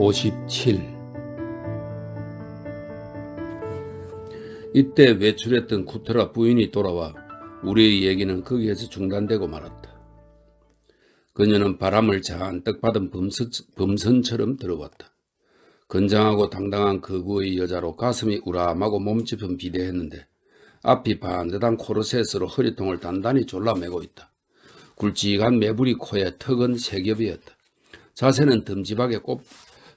57 이때 외출했던 쿠테라 부인이 돌아와 우리의 얘기는 거기에서 중단되고 말았다. 그녀는 바람을 잔뜩 받은 범선, 처럼 들어왔다. 건장하고 당당한 거구의 여자로 가슴이 우람하고 몸집은 비대했는데 앞이 반듯한 코르셋으로 허리통을 단단히 졸라매고 있다. 굵직한 매부리 코에 턱은 세겹이었다. 자세는 듬직하게 꼽,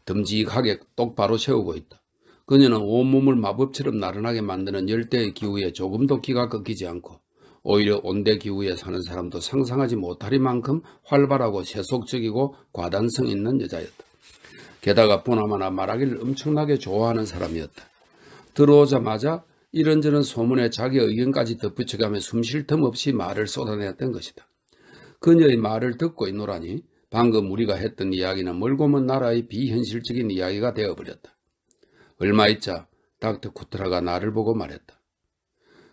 듬직하게 똑바로 세우고 있다. 그녀는 온몸을 마법처럼 나른하게 만드는 열대의 기후에 조금도 기가 꺾이지 않고 오히려 온대 기후에 사는 사람도 상상하지 못할 만큼 활발하고 세속적이고 과단성 있는 여자였다. 게다가 보나마나 말하기를 엄청나게 좋아하는 사람이었다. 들어오자마자 이런저런 소문에 자기 의견까지 덧붙여가며 숨쉴 틈 없이 말을 쏟아내었던 것이다. 그녀의 말을 듣고 있노라니 방금 우리가 했던 이야기는 멀고 먼 나라의 비현실적인 이야기가 되어버렸다. 얼마 있자 닥터 쿠트라가 나를 보고 말했다.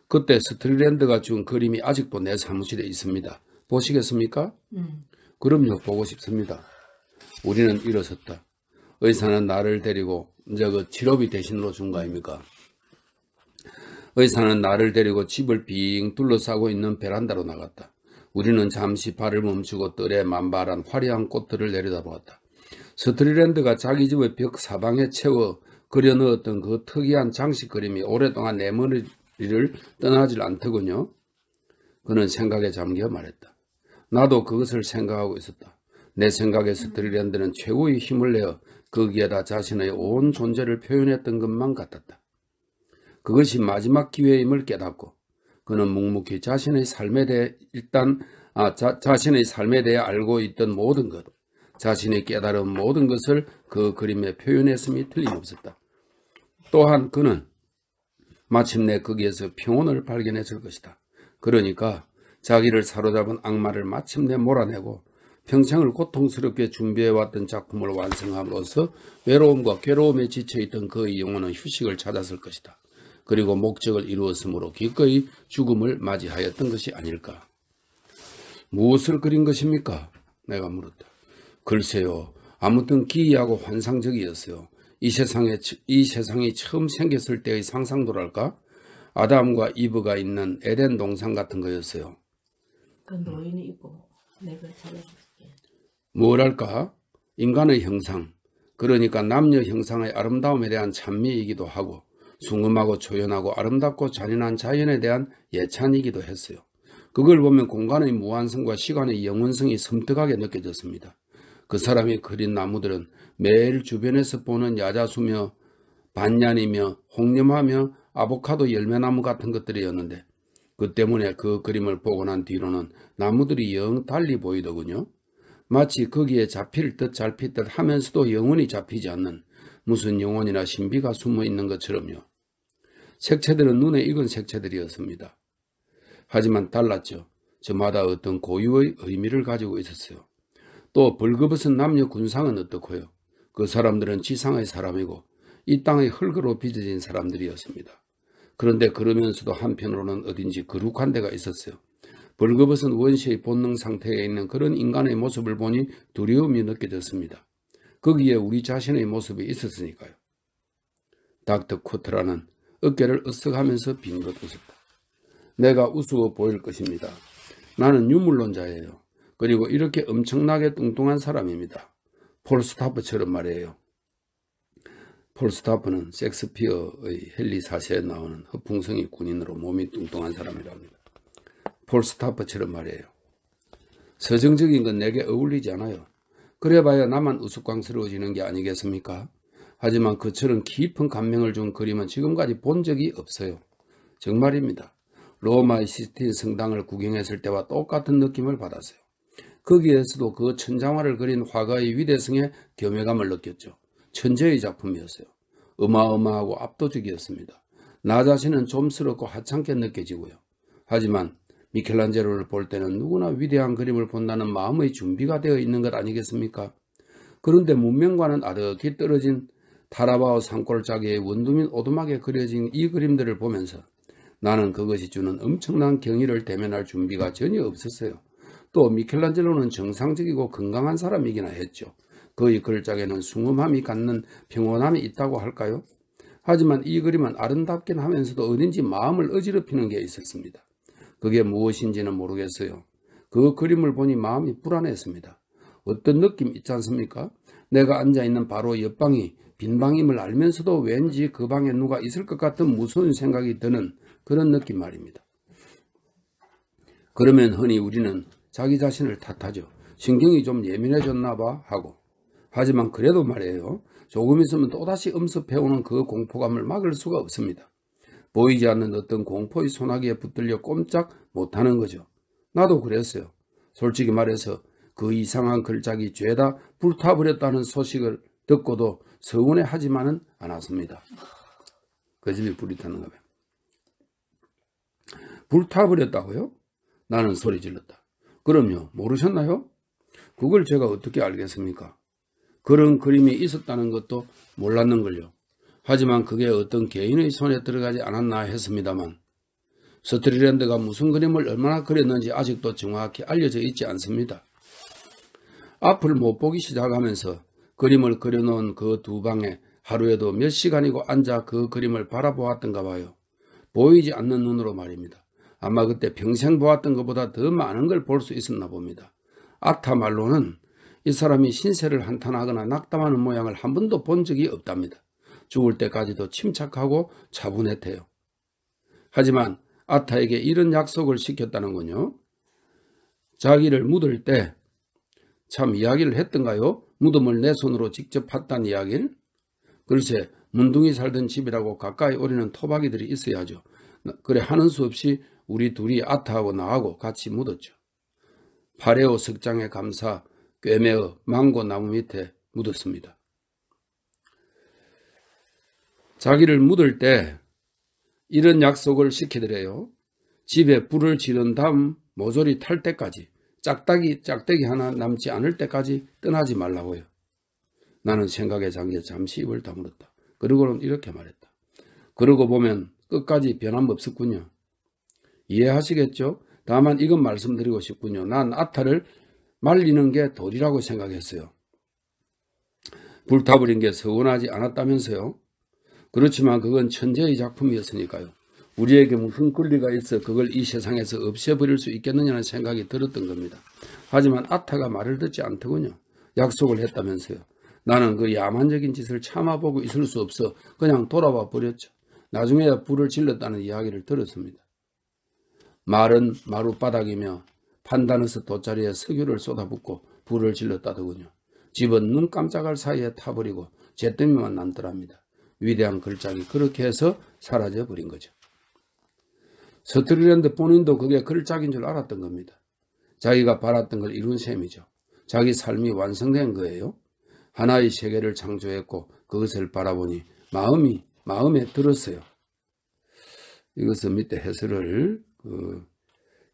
그때 스틸랜드가 트준 그림이 아직도 내 사무실에 있습니다. 보시겠습니까? 음. 그럼요. 보고 싶습니다. 우리는 일어섰다. 의사는 나를 데리고 이제 그 치료비 대신으로 준 거 아닙니까? 의사는 나를 데리고 집을 빙 둘러싸고 있는 베란다로 나갔다. 우리는 잠시 발을 멈추고 뜰에 만발한 화려한 꽃들을 내려다보았다. 스트리랜드가 자기 집의 벽 사방에 채워 그려 넣었던 그 특이한 장식 그림이 오랫동안 내 머리를 떠나질 않더군요. 그는 생각에 잠겨 말했다. 나도 그것을 생각하고 있었다. 내 생각에 스트리랜드는 최고의 힘을 내어 거기에다 자신의 온 존재를 표현했던 것만 같았다. 그것이 마지막 기회임을 깨닫고 그는 묵묵히 자신의 삶에 대해 일단 아, 자, 자신의 삶에 대해 알고 있던 모든 것, 자신의 깨달은 모든 것을 그 그림에 표현했음이 틀림없었다. 또한 그는 마침내 거기에서 평온을 발견했을 것이다. 그러니까 자기를 사로잡은 악마를 마침내 몰아내고 평생을 고통스럽게 준비해왔던 작품을 완성함으로써 외로움과 괴로움에 지쳐있던 그의 영혼은 휴식을 찾았을 것이다. 그리고 목적을 이루었으므로 기꺼이 죽음을 맞이하였던 것이 아닐까. 무엇을 그린 것입니까? 내가 물었다. 글쎄요. 아무튼 기이하고 환상적이었어요. 이 세상에 이 세상이 처음 생겼을 때의 상상도랄까? 아담과 이브가 있는 에덴 동산 같은 거였어요. 그 노인이 있고 내가 네 찾아줄게. 뭐랄까? 인간의 형상. 그러니까 남녀 형상의 아름다움에 대한 찬미이기도 하고 숭음하고 초연하고 아름답고 잔인한 자연에 대한 예찬이기도 했어요. 그걸 보면 공간의 무한성과 시간의 영원성이 섬뜩하게 느껴졌습니다. 그 사람이 그린 나무들은 매일 주변에서 보는 야자수며 반년이며 홍념하며 아보카도 열매나무 같은 것들이었는데 그 때문에 그 그림을 보고 난 뒤로는 나무들이 영 달리 보이더군요. 마치 거기에 잡힐 듯 잡힐 듯 하면서도 영원히 잡히지 않는 무슨 영혼이나 신비가 숨어 있는 것처럼요. 색채들은 눈에 익은 색채들이었습니다. 하지만 달랐죠. 저마다 어떤 고유의 의미를 가지고 있었어요. 또 벌거벗은 남녀 군상은 어떻고요. 그 사람들은 지상의 사람이고 이 땅의 흙으로 빚어진 사람들이었습니다. 그런데 그러면서도 한편으로는 어딘지 거룩한 데가 있었어요. 벌거벗은 원시의 본능 상태에 있는 그런 인간의 모습을 보니 두려움이 느껴졌습니다. 거기에 우리 자신의 모습이 있었으니까요. 닥터 코트라는 어깨를 으쓱하면서 빈것 웃었다. 내가 우스워 보일 것입니다. 나는 유물론자예요. 그리고 이렇게 엄청나게 뚱뚱한 사람입니다. 폴스타프처럼 말이에요. 폴스타프는 섹스피어의 헨리사세에 나오는 허풍성이 군인으로 몸이 뚱뚱한 사람이랍니다. 폴스타프처럼 말이에요. 서정적인 건 내게 어울리지 않아요. 그래봐야 나만 우스꽝스러워지는 게 아니겠습니까? 하지만 그처럼 깊은 감명을 준 그림은 지금까지 본 적이 없어요. 정말입니다. 로마의 시스틴 성당을 구경했을 때와 똑같은 느낌을 받았어요. 거기에서도 그 천장화를 그린 화가의 위대성에 겸해감을 느꼈죠. 천재의 작품이었어요. 어마어마하고 압도적이었습니다. 나 자신은 좀스럽고 하찮게 느껴지고요. 하지만 미켈란젤로를 볼 때는 누구나 위대한 그림을 본다는 마음의 준비가 되어 있는 것 아니겠습니까? 그런데 문명과는 아득히 떨어진 타라바오 산골짜기의 원두민 오두막에 그려진 이 그림들을 보면서 나는 그것이 주는 엄청난 경의를 대면할 준비가 전혀 없었어요. 또 미켈란젤로는 정상적이고 건강한 사람이기나 했죠. 그의 글작에는 숭음함이 갖는 평온함이 있다고 할까요? 하지만 이 그림은 아름답긴 하면서도 어딘지 마음을 어지럽히는 게 있었습니다. 그게 무엇인지는 모르겠어요. 그 그림을 보니 마음이 불안했습니다. 어떤 느낌 있지 않습니까? 내가 앉아있는 바로 옆방이 빈방임을 알면서도 왠지 그 방에 누가 있을 것 같은 무서운 생각이 드는 그런 느낌 말입니다. 그러면 흔히 우리는 자기 자신을 탓하죠. 신경이 좀 예민해졌나 봐 하고 하지만 그래도 말이에요. 조금 있으면 또다시 음습해오는 그 공포감을 막을 수가 없습니다. 보이지 않는 어떤 공포의 소나기에 붙들려 꼼짝 못하는 거죠. 나도 그랬어요. 솔직히 말해서 그 이상한 글자기 죄다 불타버렸다는 소식을 듣고도 서운해 하지만은 않았습니다. 그 집에 불이 타는가 봐요. 불타버렸다고요? 나는 소리 질렀다. 그럼요. 모르셨나요? 그걸 제가 어떻게 알겠습니까? 그런 그림이 있었다는 것도 몰랐는걸요. 하지만 그게 어떤 개인의 손에 들어가지 않았나 했습니다만 스트리랜드가 무슨 그림을 얼마나 그렸는지 아직도 정확히 알려져 있지 않습니다. 앞을 못 보기 시작하면서 그림을 그려놓은 그 두 방에 하루에도 몇 시간이고 앉아 그 그림을 바라보았던가 봐요. 보이지 않는 눈으로 말입니다. 아마 그때 평생 보았던 것보다 더 많은 걸 볼 수 있었나 봅니다. 아타 말로는 이 사람이 신세를 한탄하거나 낙담하는 모양을 한 번도 본 적이 없답니다. 죽을 때까지도 침착하고 차분했대요. 하지만 아타에게 이런 약속을 시켰다는군요. 자기를 묻을 때 참 이야기를 했던가요? 무덤을 내 손으로 직접 팠단 이야기를 글쎄 문둥이 살던 집이라고 가까이 오리는 토박이들이 있어야죠. 그래 하는 수 없이 우리 둘이 아타하고 나하고 같이 묻었죠. 파레오 석장의 감사 꿰매어 망고 나무 밑에 묻었습니다. 자기를 묻을 때 이런 약속을 시켜드려요 집에 불을 지른 다음 모조리 탈 때까지 짝딱이 짝대기 하나 남지 않을 때까지 떠나지 말라고요. 나는 생각에 잠겨 잠시 입을 다물었다. 그리고는 이렇게 말했다. 그러고 보면 끝까지 변함없었군요. 이해하시겠죠? 다만 이건 말씀드리고 싶군요. 난 아타를 말리는 게 도리라고 생각했어요. 불타버린 게 서운하지 않았다면서요? 그렇지만 그건 천재의 작품이었으니까요. 우리에게 무슨 권리가 있어 그걸 이 세상에서 없애버릴 수 있겠느냐는 생각이 들었던 겁니다. 하지만 아타가 말을 듣지 않더군요. 약속을 했다면서요. 나는 그 야만적인 짓을 참아보고 있을 수 없어 그냥 돌아와 버렸죠. 나중에야 불을 질렀다는 이야기를 들었습니다. 말은 마룻바닥이며 판단에서 돗자리에 석유를 쏟아붓고 불을 질렀다더군요. 집은 눈 깜짝할 사이에 타버리고 잿더미만 남더랍니다. 위대한 글장이 그렇게 해서 사라져버린 거죠. 서투르는데 본인도 그게 그럴 짝인 줄 알았던 겁니다. 자기가 바랐던 걸 이룬 셈이죠. 자기 삶이 완성된 거예요. 하나의 세계를 창조했고 그것을 바라보니 마음이 마음에 들었어요. 이것은 밑에 해설을 그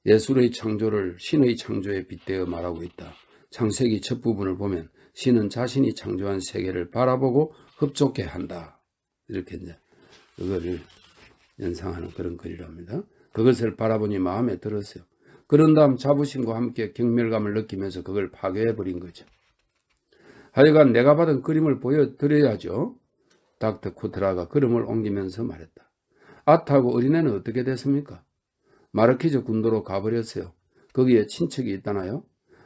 예술의 창조를 신의 창조에 빗대어 말하고 있다. 창세기 첫 부분을 보면 신은 자신이 창조한 세계를 바라보고 흡족해 한다. 이렇게 이제 그거를 연상하는 그런 글이랍니다. 그것을 바라보니 마음에 들었어요. 그런 다음 자부심과 함께 경멸감을 느끼면서 그걸 파괴해버린 거죠. 하여간 내가 받은 그림을 보여드려야죠. 닥터 쿠트라가 그림을 옮기면서 말했다. 아타고 어린애는 어떻게 됐습니까? 마르키즈 군도로 가버렸어요. 거기에 친척이 있다나요?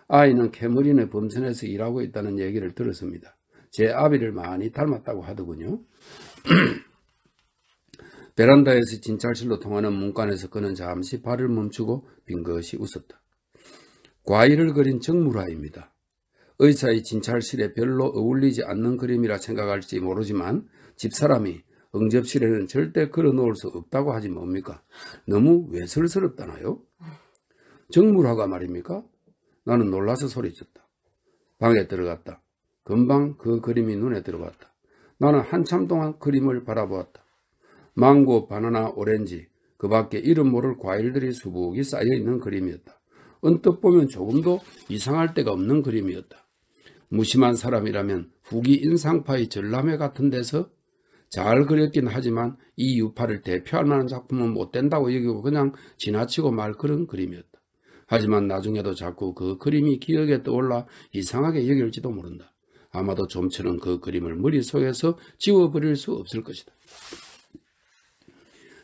아이는 캐머린의 범선에서 일하고 있다는 얘기를 들었습니다. 제 아비를 많이 닮았다고 하더군요. 베란다에서 진찰실로 통하는 문간에서 그는 잠시 발을 멈추고 빙긋이 웃었다. 과일을 그린 정물화입니다. 의사의 진찰실에 별로 어울리지 않는 그림이라 생각할지 모르지만 집사람이 응접실에는 절대 걸어놓을 수 없다고 하지 뭡니까? 너무 외설스럽다나요? 정물화가 말입니까? 나는 놀라서 소리쳤다. 방에 들어갔다. 금방 그 그림이 눈에 들어왔다. 나는 한참 동안 그림을 바라보았다. 망고, 바나나, 오렌지, 그 밖에 이름 모를 과일들이 수북이 쌓여있는 그림이었다. 언뜻 보면 조금도 이상할 데가 없는 그림이었다. 무심한 사람이라면 후기 인상파의 전람회 같은 데서 잘 그렸긴 하지만 이 유파를 대표할 만한 작품은 못 된다고 여기고 그냥 지나치고 말 그런 그림이었다. 하지만 나중에도 자꾸 그 그림이 기억에 떠올라 이상하게 여길지도 모른다. 아마도 좀처럼 그 그림을 머릿속에서 지워버릴 수 없을 것이다.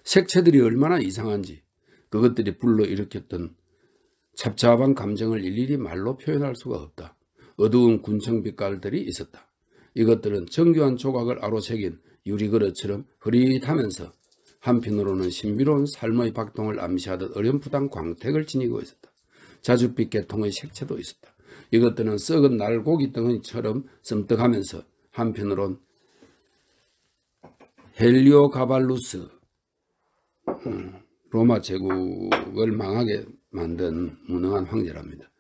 색채들이 얼마나 이상한지 그것들이 불러일으켰던 찹찹한 감정을 일일이 말로 표현할 수가 없다. 어두운 군청 빛깔들이 있었다. 이것들은 정교한 조각을 아로새긴 유리그릇처럼 흐릿하면서 한편으로는 신비로운 삶의 박동을 암시하듯 어렴풋한 광택을 지니고 있었다. 자줏빛 계통의 색채도 있었다. 이것들은 썩은 날고기 덩어처럼 섬뜩하면서 한편으론 헬리오가발루스 로마 제국을 망하게 만든 무능한 황제랍니다.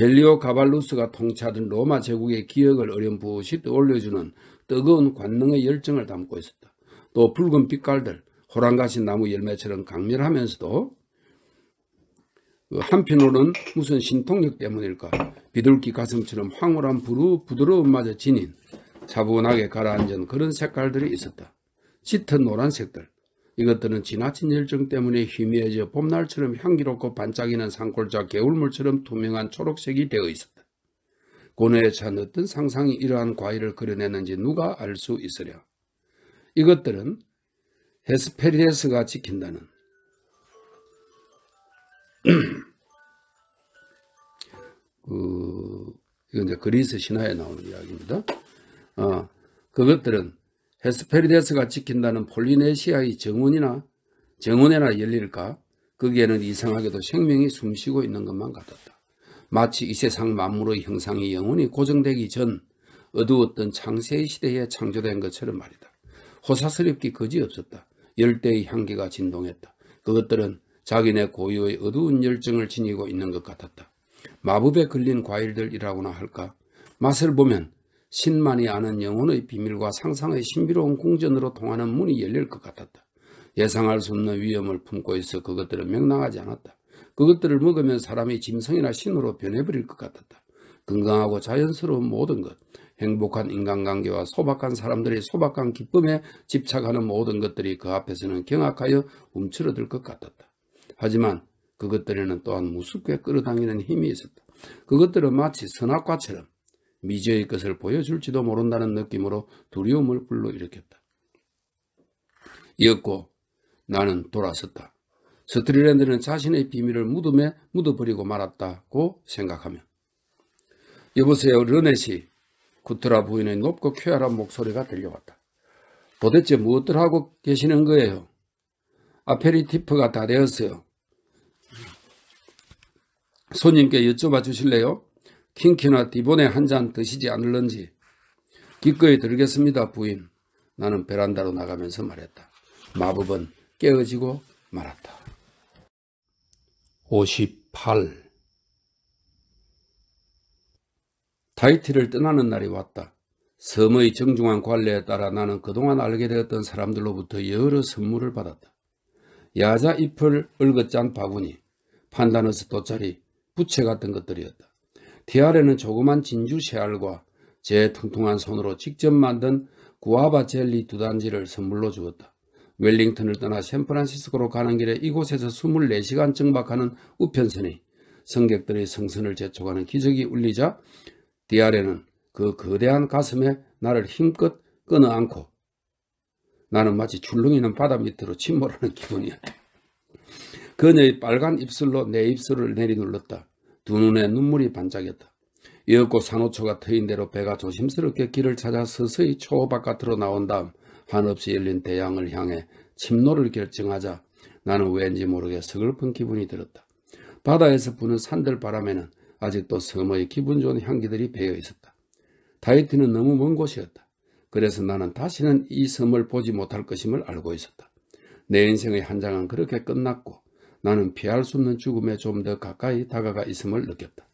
헬리오 가발루스가 통치하던 로마 제국의 기억을 어렴풋이 떠올려주는 뜨거운 관능의 열정을 담고 있었다. 또 붉은 빛깔들, 호랑가시 나무 열매처럼 강렬하면서도 그 한편으로는 무슨 신통력 때문일까 비둘기 가슴처럼 황홀한 부르부드러운마저 지닌 차분하게 가라앉은 그런 색깔들이 있었다. 짙은 노란색들, 이것들은 지나친 열정 때문에 희미해져 봄날처럼 향기롭고 반짝이는 산골자 개울물처럼 투명한 초록색이 되어 있었다. 고뇌에 찬 어떤 상상이 이러한 과일을 그려내는지 누가 알 수 있으랴. 이것들은 헤스페리데스가 지킨다는 그 이건 이제 그리스 신화에 나오는 이야기입니다. 어, 그것들은 헤스페리데스가 지킨다는 폴리네시아의 정원이나 정원에나 열릴까 거기에는 이상하게도 생명이 숨쉬고 있는 것만 같았다. 마치 이 세상 만물의 형상이 영원히 고정되기 전 어두웠던 창세의 시대에 창조된 것처럼 말이다. 호사스럽기 거지없었다. 열대의 향기가 진동했다. 그것들은 자기네 고유의 어두운 열정을 지니고 있는 것 같았다. 마법에 걸린 과일들이라고나 할까? 맛을 보면 신만이 아는 영혼의 비밀과 상상의 신비로운 궁전으로 통하는 문이 열릴 것 같았다. 예상할 수 없는 위험을 품고 있어 그것들은 명랑하지 않았다. 그것들을 먹으면 사람이 짐승이나 신으로 변해버릴 것 같았다. 건강하고 자연스러운 모든 것, 행복한 인간관계와 소박한 사람들의 소박한 기쁨에 집착하는 모든 것들이 그 앞에서는 경악하여 움츠러들 것 같았다. 하지만 그것들에는 또한 무섭게 끌어당기는 힘이 있었다. 그것들은 마치 선악과처럼 미지의 것을 보여줄지도 모른다는 느낌으로 두려움을 불러일으켰다. 이었고 나는 돌아섰다. 스트리랜드는 자신의 비밀을 무덤에 묻어버리고 말았다고 생각하며 여보세요 르넷이 구트라 부인의 높고 쾌활한 목소리가 들려왔다. 도대체 무엇들 하고 계시는 거예요? 아페리티프가 다 되었어요. 손님께 여쭤봐 주실래요? 킹키나 디본에 한 잔 드시지 않을런지 기꺼이 들겠습니다 부인. 나는 베란다로 나가면서 말했다. 마법은 깨어지고 말았다. 58 타이티를 떠나는 날이 왔다. 섬의 정중한 관례에 따라 나는 그동안 알게 되었던 사람들로부터 여러 선물을 받았다. 야자 잎을 얽어짠 바구니, 판단너서 돗자리, 부채 같은 것들이었다. 대알에는 조그만 진주 새알과 제 통통한 손으로 직접 만든 구아바 젤리 두 단지를 선물로 주었다. 웰링턴을 떠나 샌프란시스코로 가는 길에 이곳에서 24시간 정박하는 우편선이 성객들의 성선을 재촉하는 기적이 울리자 디아레는 그 거대한 가슴에 나를 힘껏 끊어안고 나는 마치 출렁이는 바다 밑으로 침몰하는 기분이었다. 그녀의 빨간 입술로 내 입술을 내리눌렀다. 두 눈에 눈물이 반짝였다. 이윽고 산호초가 트인 대로 배가 조심스럽게 길을 찾아 서서히 초호 바깥으로 나온 다음 한없이 열린 대양을 향해 침노를 결정하자 나는 왠지 모르게 서글픈 기분이 들었다. 바다에서 부는 산들 바람에는 아직도 섬의 기분 좋은 향기들이 배어 있었다. 다이트는 너무 먼 곳이었다. 그래서 나는 다시는 이 섬을 보지 못할 것임을 알고 있었다. 내 인생의 한 장은 그렇게 끝났고 나는 피할 수 없는 죽음에 좀 더 가까이 다가가 있음을 느꼈다.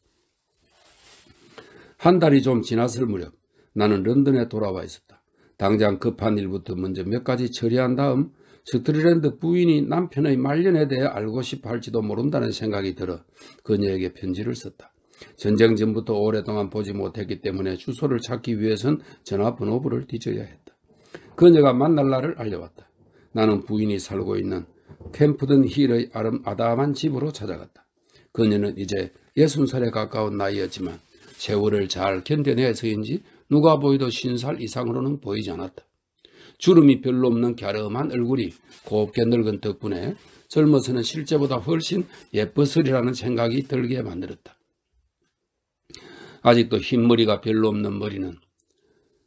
한 달이 좀 지났을 무렵 나는 런던에 돌아와 있었다. 당장 급한 일부터 먼저 몇 가지 처리한 다음 스트리랜드 부인이 남편의 말년에 대해 알고 싶어 할지도 모른다는 생각이 들어 그녀에게 편지를 썼다. 전쟁 전부터 오랫동안 보지 못했기 때문에 주소를 찾기 위해선 전화번호부를 뒤져야 했다. 그녀가 만날 날을 알려왔다. 나는 부인이 살고 있는 캠프든 힐의 아름 아담한 집으로 찾아갔다. 그녀는 이제 6 0 살에 가까운 나이였지만 세월을 잘 견뎌내서인지 누가 보이도 신살 이상으로는 보이지 않았다. 주름이 별로 없는 갸름한 얼굴이 곱게 늙은 덕분에 젊어서는 실제보다 훨씬 예뻤으리라는 생각이 들게 만들었다. 아직도 흰머리가 별로 없는 머리는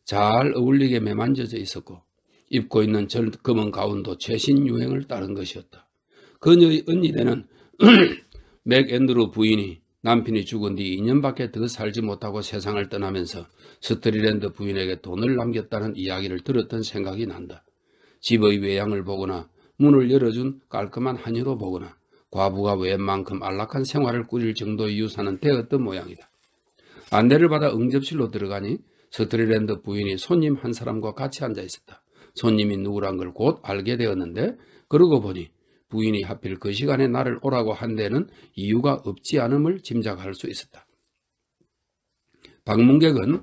잘 어울리게 매만져져 있었고 입고 있는 절 검은 가운도 최신 유행을 따른 것이었다. 그녀의 언니네는 맥 앤드루 부인이 남편이 죽은 뒤 2년밖에 더 살지 못하고 세상을 떠나면서 스트리랜드 부인에게 돈을 남겼다는 이야기를 들었던 생각이 난다. 집의 외양을 보거나 문을 열어준 깔끔한 한의로 보거나 과부가 웬만큼 안락한 생활을 꾸릴 정도의 유산은 되었던 모양이다. 안내를 받아 응접실로 들어가니 스트리랜드 부인이 손님 한 사람과 같이 앉아 있었다. 손님이 누구란 걸 곧 알게 되었는데 그러고 보니 부인이 하필 그 시간에 나를 오라고 한 데는 이유가 없지 않음을 짐작할 수 있었다. 방문객은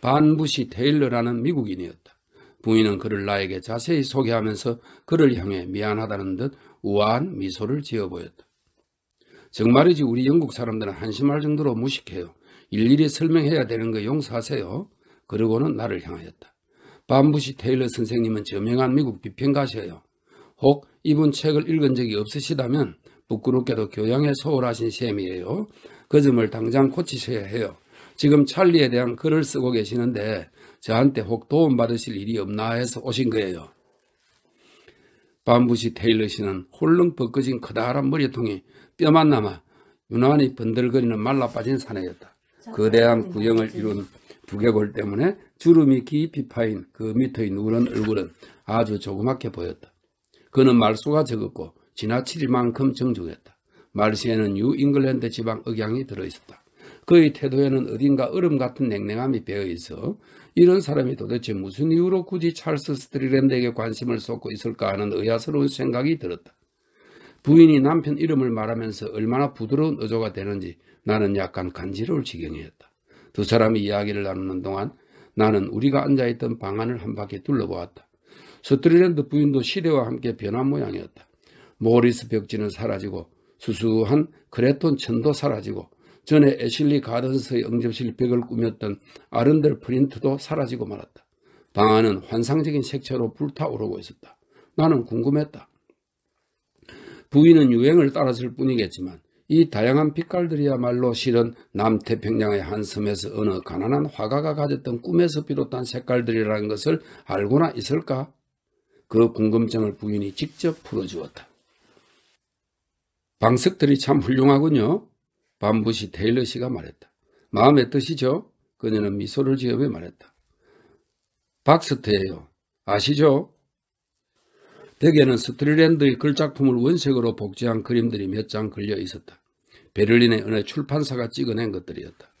반부시 테일러라는 미국인이었다. 부인은 그를 나에게 자세히 소개하면서 그를 향해 미안하다는 듯 우아한 미소를 지어 보였다. 정말이지 우리 영국 사람들은 한심할 정도로 무식해요. 일일이 설명해야 되는 거 용서하세요. 그러고는 나를 향하였다. 반부시 테일러 선생님은 저명한 미국 비평가셔요. 혹 이분 책을 읽은 적이 없으시다면 부끄럽게도 교양에 소홀하신 셈이에요. 그 점을 당장 고치셔야 해요. 지금 찰리에 대한 글을 쓰고 계시는데 저한테 혹 도움받으실 일이 없나 해서 오신 거예요. 반부시 테일러 씨는 홀렁 벗겨진 커다란 머리통이 뼈만 남아 유난히 번들거리는 말라빠진 사내였다. 거대한 구형을 이룬 두개골 때문에 주름이 깊이 파인 그 밑의 누런 얼굴은 아주 조그맣게 보였다. 그는 말수가 적었고 지나칠 만큼 정중했다. 말시에는유 잉글랜드 지방 억양이 들어있었다. 그의 태도에는 어딘가 얼음 같은 냉랭함이 배어있어 이런 사람이 도대체 무슨 이유로 굳이 찰스 스트리랜드에게 관심을 쏟고 있을까 하는 의아스러운 생각이 들었다. 부인이 남편 이름을 말하면서 얼마나 부드러운 어조가 되는지 나는 약간 간지러울 지경이었다. 두 사람이 이야기를 나누는 동안 나는 우리가 앉아있던 방안을 한 바퀴 둘러보았다. 스트리랜드 부인도 시대와 함께 변한 모양이었다. 모리스 벽지는 사라지고 수수한 크레톤 천도 사라지고 전에 애슐리 가든스의 응접실 벽을 꾸몄던 아른델 프린트도 사라지고 말았다. 방안은 환상적인 색채로 불타오르고 있었다. 나는 궁금했다. 부인은 유행을 따랐을 뿐이겠지만 이 다양한 빛깔들이야말로 실은 남태평양의 한 섬에서 어느 가난한 화가가 가졌던 꿈에서 비롯한 색깔들이라는 것을 알고나 있을까? 그 궁금증을 부인이 직접 풀어주었다. 방석들이 참 훌륭하군요. 반부시 테일러 씨가 말했다. 마음의 뜻이죠? 그녀는 미소를 지으며 말했다. 박스트예요. 아시죠? 벽에는 스트리랜드의 글작품을 원색으로 복제한 그림들이 몇 장 걸려 있었다. 베를린의 어느 출판사가 찍어낸 것들이었다.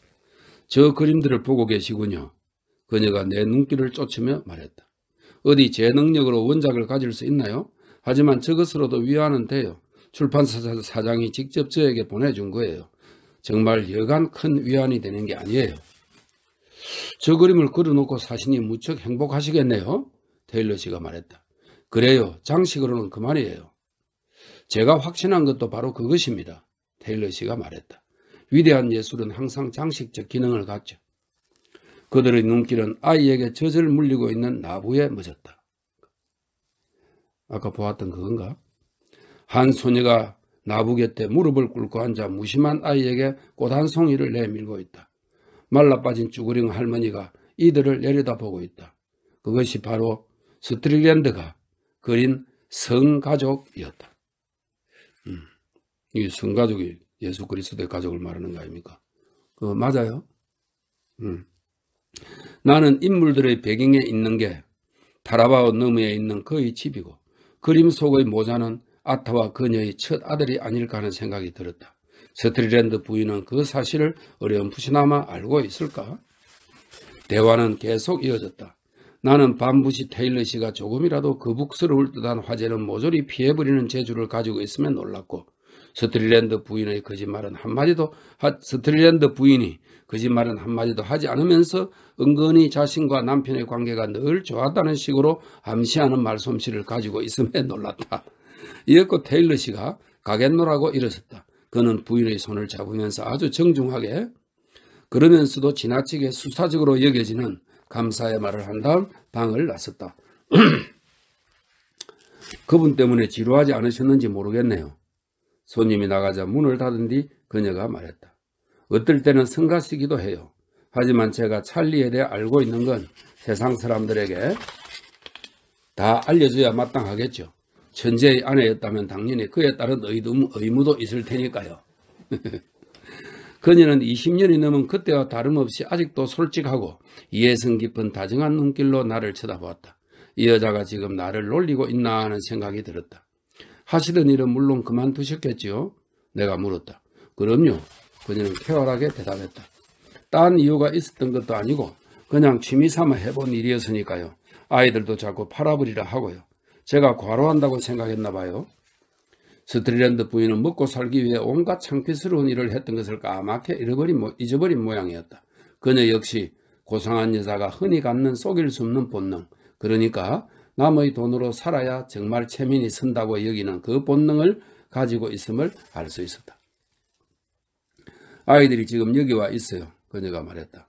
저 그림들을 보고 계시군요. 그녀가 내 눈길을 쫓으며 말했다. 어디 제 능력으로 원작을 가질 수 있나요? 하지만 저것으로도 위안은 돼요. 출판사 사장이 직접 저에게 보내준 거예요. 정말 여간 큰 위안이 되는 게 아니에요. 저 그림을 걸어놓고 사신이 무척 행복하시겠네요. 테일러 씨가 말했다. 그래요. 장식으로는 그만이에요. 제가 확신한 것도 바로 그것입니다. 테일러 씨가 말했다. 위대한 예술은 항상 장식적 기능을 갖죠. 그들의 눈길은 아이에게 젖을 물리고 있는 나부에 멎었다. 아까 보았던 그건가? 한 소녀가 나부 곁에 무릎을 꿇고 앉아 무심한 아이에게 꽃 한 송이를 내밀고 있다. 말라빠진 쭈그린 할머니가 이들을 내려다보고 있다. 그것이 바로 스트릴랜드가 그린 성가족이었다. 음, 이 성가족이 예수 그리스도의 가족을 말하는 거 아닙니까? 그 맞아요. 음. 나는 인물들의 배경에 있는 게 타라바오 너머에 있는 그의 집이고 그림 속의 모자는 아타와 그녀의 첫 아들이 아닐까 하는 생각이 들었다. 스트리랜드 부인은 그 사실을 어렴풋이나마 알고 있을까? 대화는 계속 이어졌다. 나는 반부시 테일러 씨가 조금이라도 거북스러울 그 듯한 화제는 모조리 피해버리는 재주를 가지고 있으면 놀랐고 스트릴랜드 부인의 거짓말은 한마디도 하, 스트리랜드 부인이 거짓말은 한마디도 하지 않으면서 은근히 자신과 남편의 관계가 늘 좋았다는 식으로 암시하는 말솜씨를 가지고 있음에 놀랐다. 이윽고 테일러 씨가 가겠노라고 일어섰다. 그는 부인의 손을 잡으면서 아주 정중하게 그러면서도 지나치게 수사적으로 여겨지는 감사의 말을 한 다음 방을 나섰다. 그분 때문에 지루하지 않으셨는지 모르겠네요. 손님이 나가자 문을 닫은 뒤 그녀가 말했다. 어떨 때는 성가시기도 해요. 하지만 제가 찰리에 대해 알고 있는 건 세상 사람들에게 다 알려줘야 마땅하겠죠. 천재의 아내였다면 당연히 그에 따른 의무, 의무도 있을 테니까요. 그녀는 20년이 넘은 그때와 다름없이 아직도 솔직하고 이해성 깊은 다정한 눈길로 나를 쳐다보았다. 이 여자가 지금 나를 놀리고 있나 하는 생각이 들었다. 하시던 일은 물론 그만두셨겠지요? 내가 물었다. 그럼요. 그녀는 쾌활하게 대답했다. 딴 이유가 있었던 것도 아니고 그냥 취미삼아 해본 일이었으니까요. 아이들도 자꾸 팔아버리라 하고요. 제가 과로한다고 생각했나 봐요. 스트리랜드 부인은 먹고 살기 위해 온갖 창피스러운 일을 했던 것을 까맣게 잃어버린, 잊어버린 모양이었다. 그녀 역시 고상한 여자가 흔히 갖는 속일 수 없는 본능, 그러니까 남의 돈으로 살아야 정말 체민이 선다고 여기는 그 본능을 가지고 있음을 알 수 있었다. 아이들이 지금 여기 와 있어요. 그녀가 말했다.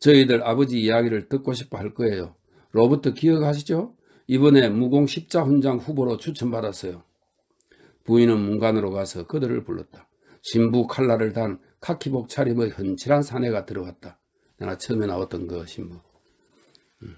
저희들 아버지 이야기를 듣고 싶어 할 거예요. 로버트 기억하시죠? 이번에 무공 십자훈장 후보로 추천받았어요. 부인은 문간으로 가서 그들을 불렀다. 신부 칼라를 단 카키복 차림의 흔칠한 사내가 들어왔다. 내가 처음에 나왔던 그 신부. 음.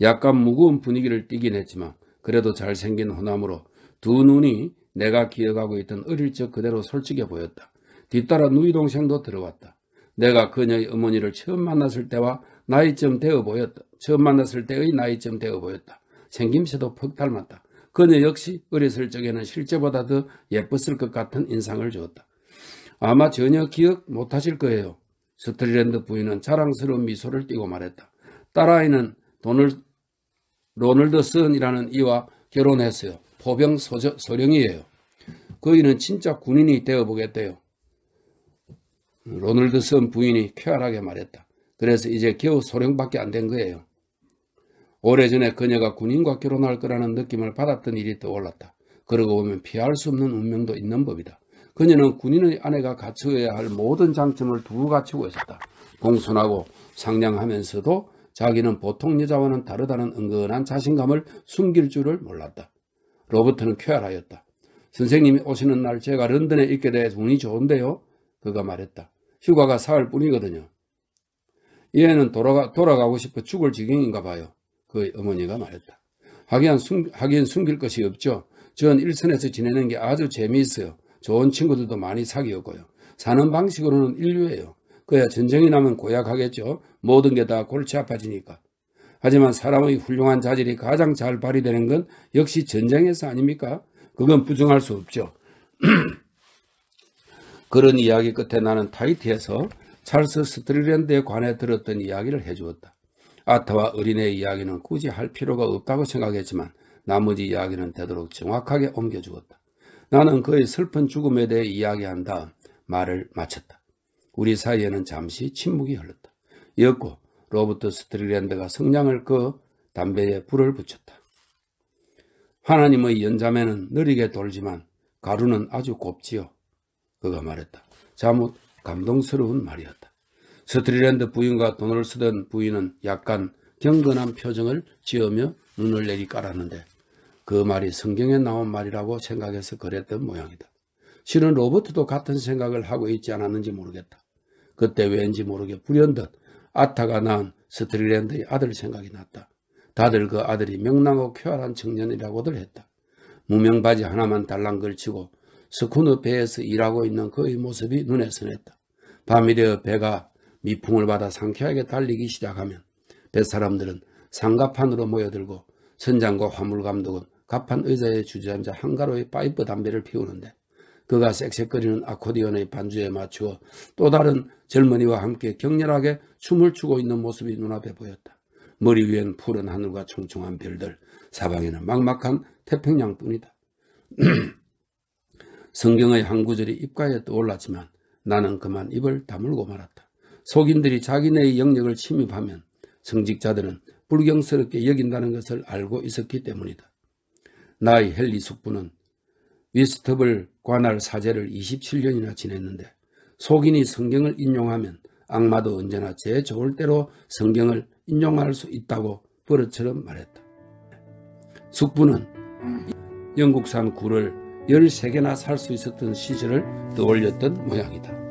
약간 무거운 분위기를 띠긴 했지만 그래도 잘생긴 호남으로 두 눈이 내가 기억하고 있던 어릴 적 그대로 솔직해 보였다. 뒤따라 누이 동생도 들어왔다. 내가 그녀의 어머니를 처음 만났을 때와 나이쯤 되어 보였다. 처음 만났을 때의 나이쯤 되어 보였다. 생김새도 퍽 닮았다. 그녀 역시 어렸을 적에는 실제보다 더 예뻤을 것 같은 인상을 주었다. 아마 전혀 기억 못하실 거예요. 스트리랜드 부인은 자랑스러운 미소를 띠고 말했다. 딸아이는 돈을 로널드 선이라는 이와 결혼했어요. 포병 소저, 소령이에요. 그이는 진짜 군인이 되어보겠대요. 로널드 선 부인이 쾌활하게 말했다. 그래서 이제 겨우 소령밖에 안 된 거예요. 오래전에 그녀가 군인과 결혼할 거라는 느낌을 받았던 일이 떠올랐다. 그러고 보면 피할 수 없는 운명도 있는 법이다. 그녀는 군인의 아내가 갖추어야 할 모든 장점을 두고 갖추고 있었다. 공손하고 상냥하면서도 자기는 보통 여자와는 다르다는 은근한 자신감을 숨길 줄을 몰랐다. 로버트는 쾌활하였다. 선생님이 오시는 날 제가 런던에 있게 돼서 운이 좋은데요. 그가 말했다. 휴가가 사흘 뿐이거든요. 이 얘는 돌아가, 돌아가고 싶어 죽을 지경인가 봐요. 그 어머니가 말했다. 하기 숨, 하기 숨길 것이 없죠. 전 일선에서 지내는 게 아주 재미있어요. 좋은 친구들도 많이 사귀었고요. 사는 방식으로는 인류예요. 그야 전쟁이 나면 고약하겠죠. 모든 게 다 골치 아파지니까. 하지만 사람의 훌륭한 자질이 가장 잘 발휘되는 건 역시 전쟁에서 아닙니까? 그건 부정할 수 없죠. 그런 이야기 끝에 나는 타이트에서 찰스 스트리랜드에 관해 들었던 이야기를 해주었다. 아타와 어린애 이야기는 굳이 할 필요가 없다고 생각했지만 나머지 이야기는 되도록 정확하게 옮겨주었다. 나는 그의 슬픈 죽음에 대해 이야기한 다음 말을 마쳤다. 우리 사이에는 잠시 침묵이 흘렀다. 이었고 로버트 스트리랜드가 성냥을 끄 담배에 불을 붙였다. 하나님의 연자매는 느리게 돌지만 가루는 아주 곱지요. 그가 말했다. 자못 감동스러운 말이었다. 스트리랜드 부인과 돈을 쓰던 부인은 약간 경건한 표정을 지으며 눈을 내리깔았는데 그 말이 성경에 나온 말이라고 생각해서 그랬던 모양이다. 실은 로버트도 같은 생각을 하고 있지 않았는지 모르겠다. 그때 왠지 모르게 불현듯 아타가 낳은 스트리랜드의 아들 생각이 났다. 다들 그 아들이 명랑하고 쾌활한 청년이라고들 했다. 무명바지 하나만 달랑 걸치고 스쿠너 배에서 일하고 있는 그의 모습이 눈에 선했다. 밤이 되어 배가 미풍을 받아 상쾌하게 달리기 시작하면 뱃사람들은 상가판으로 모여들고 선장과 화물감독은 갑판 의자에 주저앉아 한가로이 파이프 담배를 피우는데 그가 색색거리는 아코디언의 반주에 맞추어 또 다른 젊은이와 함께 격렬하게 춤을 추고 있는 모습이 눈앞에 보였다. 머리 위엔 푸른 하늘과 총총한 별들, 사방에는 막막한 태평양뿐이다. 성경의 한 구절이 입가에 떠올랐지만 나는 그만 입을 다물고 말았다. 속인들이 자기네의 영역을 침입하면 성직자들은 불경스럽게 여긴다는 것을 알고 있었기 때문이다. 나의 헨리 숙부는 위스터블 관할 사제를 27년이나 지냈는데 속인이 성경을 인용하면 악마도 언제나 제 좋을 대로 성경을 인용할 수 있다고 버릇처럼 말했다. 숙부는 영국산 굴을 13개나 살 수 있었던 시절을 떠올렸던 모양이다.